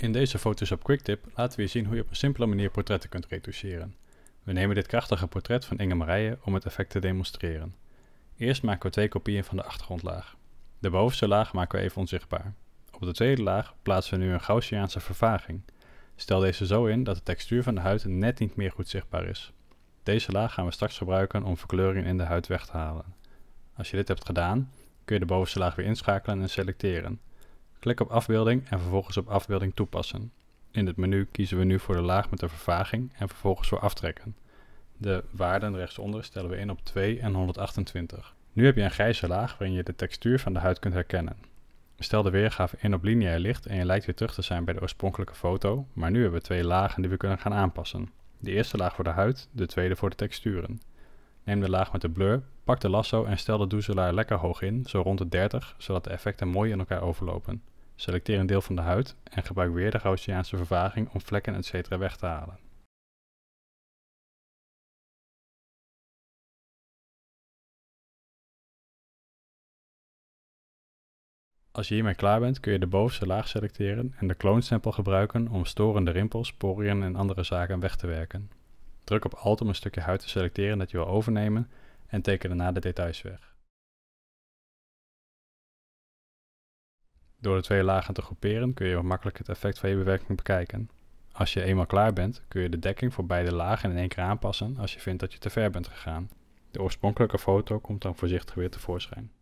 In deze Photoshop QuickTip laten we je zien hoe je op een simpele manier portretten kunt retoucheren. We nemen dit krachtige portret van Inge Marije om het effect te demonstreren. Eerst maken we twee kopieën van de achtergrondlaag. De bovenste laag maken we even onzichtbaar. Op de tweede laag plaatsen we nu een Gaussiaanse vervaging. Stel deze zo in dat de textuur van de huid net niet meer goed zichtbaar is. Deze laag gaan we straks gebruiken om verkleuring in de huid weg te halen. Als je dit hebt gedaan, kun je de bovenste laag weer inschakelen en selecteren. Klik op afbeelding en vervolgens op afbeelding toepassen. In het menu kiezen we nu voor de laag met de vervaging en vervolgens voor aftrekken. De waarden rechtsonder stellen we in op 2 en 128. Nu heb je een grijze laag waarin je de textuur van de huid kunt herkennen. Stel de weergave in op lineair licht en je lijkt weer terug te zijn bij de oorspronkelijke foto, maar nu hebben we twee lagen die we kunnen gaan aanpassen. De eerste laag voor de huid, de tweede voor de texturen. Neem de laag met de blur, pak de lasso en stel de doezelaar lekker hoog in, zo rond de 30, zodat de effecten mooi in elkaar overlopen. Selecteer een deel van de huid en gebruik weer de Gaussiaanse vervaging om vlekken etc. weg te halen. Als je hiermee klaar bent kun je de bovenste laag selecteren en de Clone gebruiken om storende rimpels, poriën en andere zaken weg te werken. Druk op Alt om een stukje huid te selecteren dat je wil overnemen en teken daarna de details weg. Door de twee lagen te groeperen kun je makkelijk het effect van je bewerking bekijken. Als je eenmaal klaar bent, kun je de dekking voor beide lagen in één keer aanpassen als je vindt dat je te ver bent gegaan. De oorspronkelijke foto komt dan voorzichtig weer tevoorschijn.